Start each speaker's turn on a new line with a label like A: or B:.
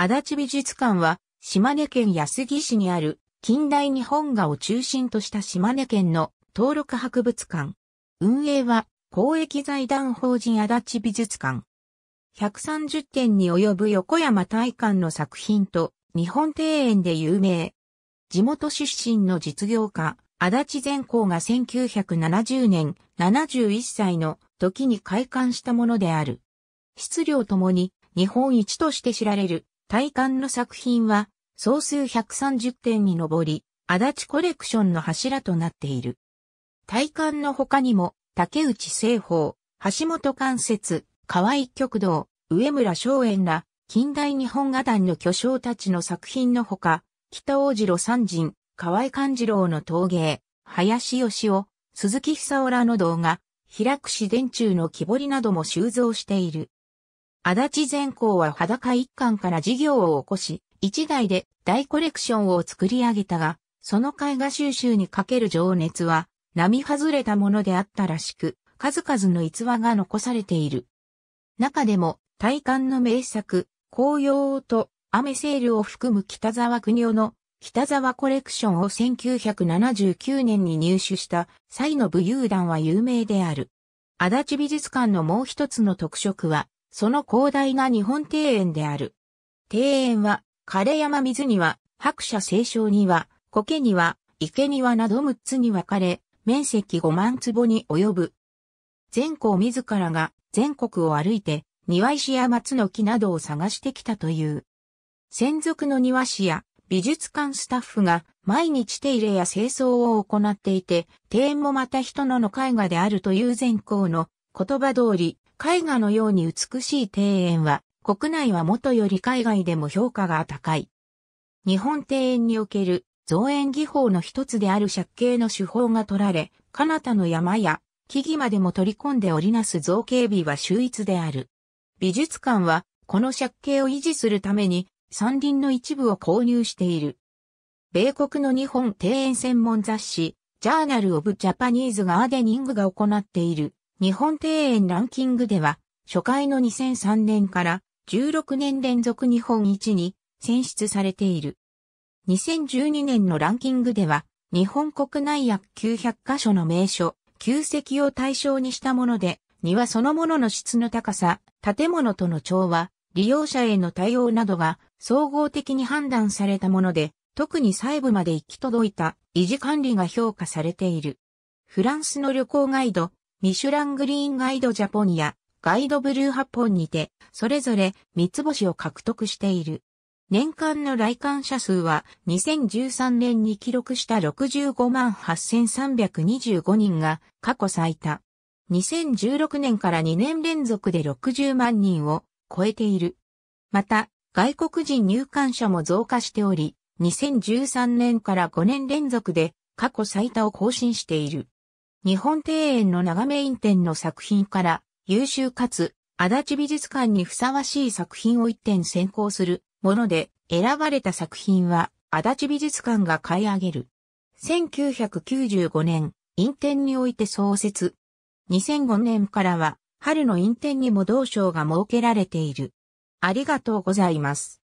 A: 足立美術館は、島根県安来市にある、近代日本画を中心とした島根県の登録博物館。運営は、公益財団法人足立美術館。130点に及ぶ横山大館の作品と、日本庭園で有名。地元出身の実業家、足立善光が1970年71歳の時に開館したものである。質量ともに日本一として知られる体感の作品は、総数130点に上り、足立コレクションの柱となっている。体感の他にも、竹内製法、橋本関節、河合極道、上村松園ら、近代日本画壇の巨匠たちの作品のほか、北大次郎三人、河合勘次郎の陶芸、林義夫、鈴木久夫らの動画、平串電柱の木彫りなども収蔵している。足立善光は裸一貫から事業を起こし、一代で大コレクションを作り上げたが、その絵画収集にかける情熱は、並外れたものであったらしく、数々の逸話が残されている。中でも、大観の名作、紅葉と雨セールを含む北沢国夫の北沢コレクションを1979年に入手した際の武勇団は有名である。足立美術館のもう一つの特色は、その広大な日本庭園である。庭園は、枯山水には、白車清少には、苔には、池庭など6つに分かれ、面積5万坪に及ぶ。善光自らが全国を歩いて、庭石や松の木などを探してきたという。専属の庭師や美術館スタッフが毎日手入れや清掃を行っていて、庭園もまた人のの絵画であるという善光の言葉通り、絵画のように美しい庭園は、国内はもとより海外でも評価が高い。日本庭園における造園技法の一つである借景の手法が取られ、彼方の山や木々までも取り込んで織りなす造形美は秀逸である。美術館は、この借景を維持するために、山林の一部を購入している。米国の日本庭園専門雑誌、ジャーナル・オブ・ジャパニーズ・ガーデニングが行っている日本庭園ランキングでは、初回の2003年から16年連続日本一に選出されている。2012年のランキングでは、日本国内約900カ所の名所、旧跡を対象にしたもので、庭そのものの質の高さ、建物との調和、利用者への対応などが総合的に判断されたもので、特に細部まで行き届いた維持管理が評価されている。フランスの旅行ガイド、ミシュラングリーンガイドジャポニア、ガイドブルーハポンにて、それぞれ三つ星を獲得している。年間の来館者数は2013年に記録した65万8325人が過去最多。2016年から2年連続で60万人を超えている。また、外国人入館者も増加しており、2013年から5年連続で過去最多を更新している。日本庭園の長めイン展の作品から優秀かつ足立美術館にふさわしい作品を一点選考するもので選ばれた作品は足立美術館が買い上げる。1995年、院展において創設。2005年からは春の院展にも同賞が設けられている。ありがとうございます。